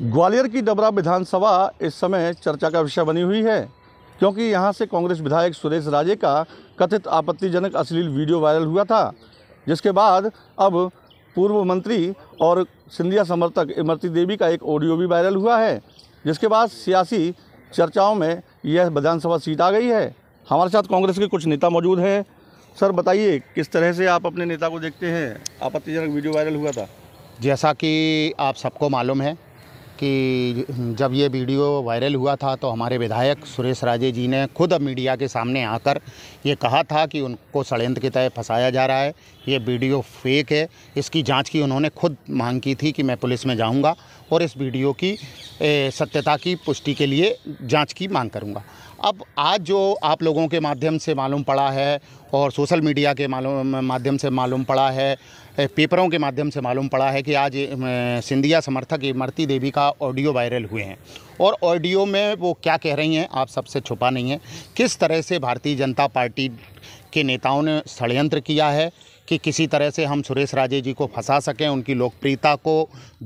ग्वालियर की डबरा विधानसभा इस समय चर्चा का विषय बनी हुई है क्योंकि यहां से कांग्रेस विधायक सुरेश राजे का कथित आपत्तिजनक अश्लील वीडियो वायरल हुआ था जिसके बाद अब पूर्व मंत्री और सिंधिया समर्थक इमरती देवी का एक ऑडियो भी वायरल हुआ है जिसके बाद सियासी चर्चाओं में यह विधानसभा सीट आ गई है हमारे साथ कांग्रेस के कुछ नेता मौजूद हैं सर बताइए किस तरह से आप अपने नेता को देखते हैं आपत्तिजनक वीडियो वायरल हुआ था जैसा कि आप सबको मालूम है कि जब ये वीडियो वायरल हुआ था तो हमारे विधायक सुरेश राजे जी ने खुद मीडिया के सामने आकर ये कहा था कि उनको षडयंत्र के तहत फंसाया जा रहा है ये वीडियो फेक है इसकी जांच की उन्होंने खुद मांग की थी कि मैं पुलिस में जाऊंगा और इस वीडियो की सत्यता की पुष्टि के लिए जांच की मांग करूंगा अब आज जो आप लोगों के माध्यम से मालूम पड़ा है और सोशल मीडिया के मालूम माध्यम से मालूम पड़ा है पेपरों के माध्यम से मालूम पड़ा है कि आज सिंधिया समर्थक इमरती देवी का ऑडियो वायरल हुए हैं और ऑडियो में वो क्या कह रही हैं आप सबसे छुपा नहीं है किस तरह से भारतीय जनता पार्टी के नेताओं ने षडयंत्र किया है कि किसी तरह से हम सुरेश राजे जी को फंसा सकें उनकी लोकप्रियता को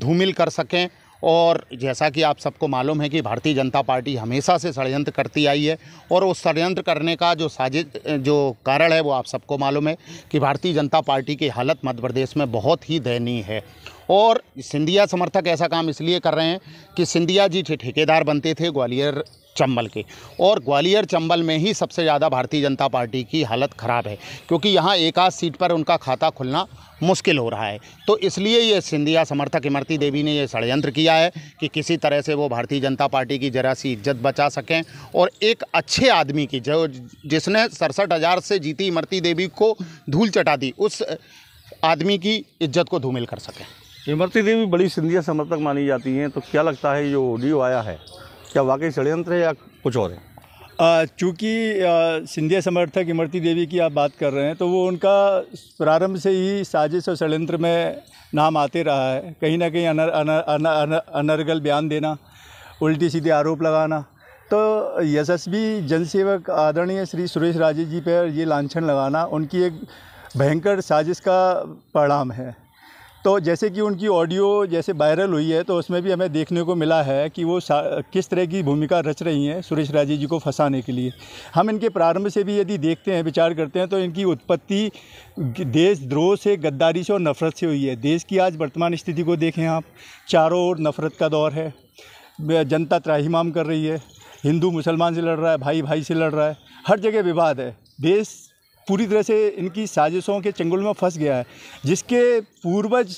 धूमिल कर सकें और जैसा कि आप सबको मालूम है कि भारतीय जनता पार्टी हमेशा से षडयंत्र करती आई है और उस षडयंत्र करने का जो साजिश जो कारण है वो आप सबको मालूम है कि भारतीय जनता पार्टी की हालत मध्य प्रदेश में बहुत ही दयनीय है और सिंधिया समर्थक ऐसा काम इसलिए कर रहे हैं कि सिंधिया जी ठेकेदार बनते थे ग्वालियर चंबल के और ग्वालियर चंबल में ही सबसे ज़्यादा भारतीय जनता पार्टी की हालत ख़राब है क्योंकि यहाँ एक आध सीट पर उनका खाता खुलना मुश्किल हो रहा है तो इसलिए ये सिंधिया समर्थक इमरती देवी ने यह षडयंत्र किया है कि किसी तरह से वो भारतीय जनता पार्टी की जरा सी इज्जत बचा सकें और एक अच्छे आदमी की जो जिसने सड़सठ हज़ार से जीती इमरती देवी को धूल चटा दी उस आदमी की इज्जत को धूमिल कर सकें इमरती देवी बड़ी सिंधिया समर्थक मानी जाती हैं तो क्या लगता है जो ऑडियो आया है क्या वाकई षडयंत्र है या कुछ और है चूँकि सिंधिया समर्थक इमरती देवी की आप बात कर रहे हैं तो वो उनका प्रारंभ से ही साजिश और षडयंत्र में नाम आते रहा है कहीं ना कहीं अनर, अनर, अनर, अनर, अनर्गल बयान देना उल्टी सीधे आरोप लगाना तो यशस्वी जनसेवक आदरणीय श्री सुरेश राजे जी पर ये लांछन लगाना उनकी एक भयंकर साजिश का परिणाम है तो जैसे कि उनकी ऑडियो जैसे वायरल हुई है तो उसमें भी हमें देखने को मिला है कि वो किस तरह की भूमिका रच रही हैं सुरेश राजे जी को फंसाने के लिए हम इनके प्रारंभ से भी यदि देखते हैं विचार करते हैं तो इनकी उत्पत्ति देशद्रोह से गद्दारी से और नफ़रत से हुई है देश की आज वर्तमान स्थिति को देखें आप चारों ओर नफ़रत का दौर है जनता त्राहीमाम कर रही है हिंदू मुसलमान से लड़ रहा है भाई भाई से लड़ रहा है हर जगह विवाद है देश पूरी तरह से इनकी साजिशों के चंगुल में फंस गया है जिसके पूर्वज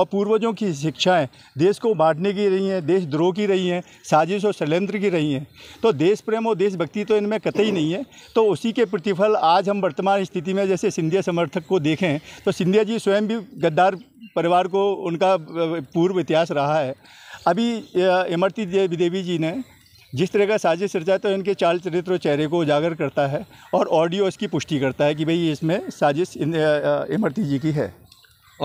और पूर्वजों की शिक्षाएं देश को बांटने की रही हैं देशद्रोह की रही हैं साजिश और षडयंत्र की रही हैं तो देश प्रेम और देशभक्ति तो इनमें कतई नहीं है तो उसी के प्रतिफल आज हम वर्तमान स्थिति में जैसे सिंधिया समर्थक को देखें तो सिंधिया जी स्वयं भी गद्दार परिवार को उनका पूर्व इतिहास रहा है अभी इमरती देवी जी ने जिस तरह का साजिश रचा है तो इनके चाल चरित्र चेहरे को उजागर करता है और ऑडियो इसकी पुष्टि करता है कि भाई इसमें साजिश इमरती जी की है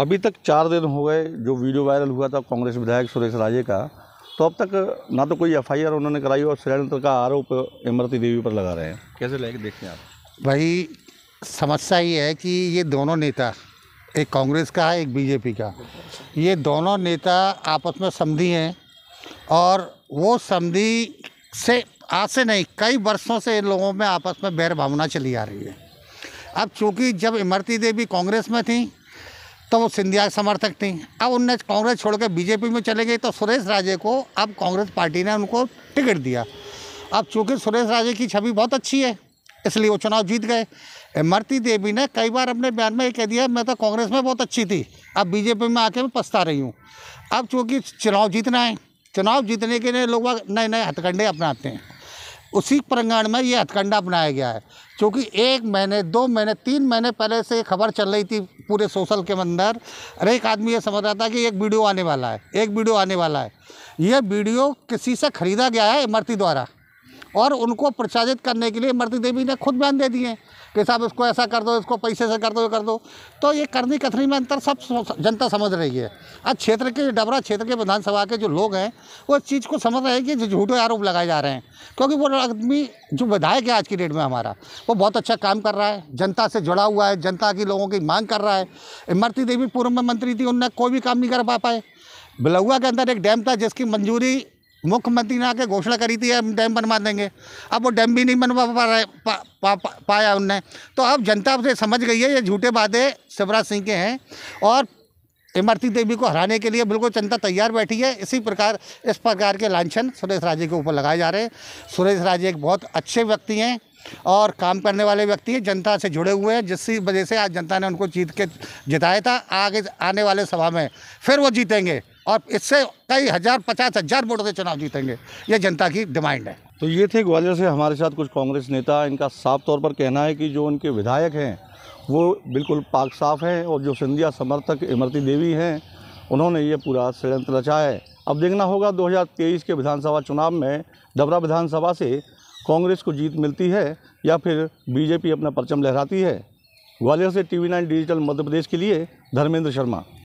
अभी तक चार दिन हो गए जो वीडियो वायरल हुआ था कांग्रेस विधायक सुरेश राजे का तो अब तक ना तो कोई एफ उन्होंने कराई और षडयंत्र का आरोप इमरती देवी पर लगा रहे हैं कैसे लगे देखते हैं आप भाई समस्या ये है कि ये दोनों नेता एक कांग्रेस का है एक बीजेपी का ये दोनों नेता आपस में समझी हैं और वो समझी से आज से नहीं कई वर्षों से इन लोगों में आपस में बैर भावना चली आ रही है अब चूंकि जब इमरती देवी कांग्रेस में थी तो वो सिंधिया समर्थक थी अब उनने कांग्रेस छोड़ के बीजेपी में चले गई तो सुरेश राजे को अब कांग्रेस पार्टी ने उनको टिकट दिया अब चूँकि सुरेश राजे की छवि बहुत अच्छी है इसलिए वो चुनाव जीत गए इमरती देवी ने कई बार अपने बयान में ये कह दिया मैं तो कांग्रेस में बहुत अच्छी थी अब बीजेपी में आके मैं पछता रही हूँ अब चूँकि चुनाव जीतना है चुनाव जीतने के लिए लोग नए नए हथकंडे अपनाते हैं उसी प्रांगण में ये हथकंडा अपनाया गया है क्योंकि एक महीने दो महीने तीन महीने पहले से खबर चल रही थी पूरे सोशल के अंदर अरे एक आदमी ये समझ रहा था कि एक वीडियो आने वाला है एक वीडियो आने वाला है यह वीडियो किसी से ख़रीदा गया है इमरती द्वारा और उनको प्रचारित करने के लिए मृत देवी ने खुद बयान दे दिए कि साहब इसको ऐसा कर दो इसको पैसे से कर दो कर दो तो ये करनी कथनी में अंतर सब जनता समझ रही है आज क्षेत्र के डबरा क्षेत्र के विधानसभा के जो लोग हैं वो इस चीज़ को समझ रहे हैं कि जो झूठे आरोप लगाए जा रहे हैं क्योंकि वो आदमी जो विधायक है आज की डेट में हमारा वो बहुत अच्छा काम कर रहा है जनता से जुड़ा हुआ है जनता की लोगों की मांग कर रहा है इमरती देवी पूर्व में मंत्री थी उनने कोई भी काम नहीं कर पा पाए बिलौआ के अंदर एक डैम था जिसकी मंजूरी मुख्यमंत्री ने आके घोषणा करी थी हम डैम बनवा देंगे अब वो डैम भी नहीं बनवा पा रहे पा, पा, पा, पाया उनने तो अब जनता से समझ गई है ये झूठे वादे शिवराज सिंह के हैं और इमरती देवी को हराने के लिए बिल्कुल जनता तैयार बैठी है इसी प्रकार इस प्रकार के लाछन सुरेश राजे के ऊपर लगाए जा रहे हैं सुरेश राजे एक बहुत अच्छे व्यक्ति हैं और काम करने वाले व्यक्ति हैं जनता से जुड़े हुए हैं जिसकी वजह से आज जनता ने उनको जीत के जिताया था आगे आने वाले सभा में फिर वो जीतेंगे और इससे कई हज़ार पचास हज़ार वोटों से चुनाव जीतेंगे ये जनता की डिमांड है तो ये थे ग्वालियर से हमारे साथ कुछ कांग्रेस नेता इनका साफ तौर पर कहना है कि जो उनके विधायक हैं वो बिल्कुल पाक साफ हैं और जो सिंधिया समर्थक इमरती देवी हैं उन्होंने ये पूरा षडयंत्र रचा है अब देखना होगा 2023 के विधानसभा चुनाव में डबरा विधानसभा से कांग्रेस को जीत मिलती है या फिर बीजेपी अपना परचम लहराती है ग्वालियर से TV nine digital Madhya Pradesh के लिए धर्मेंद्र शर्मा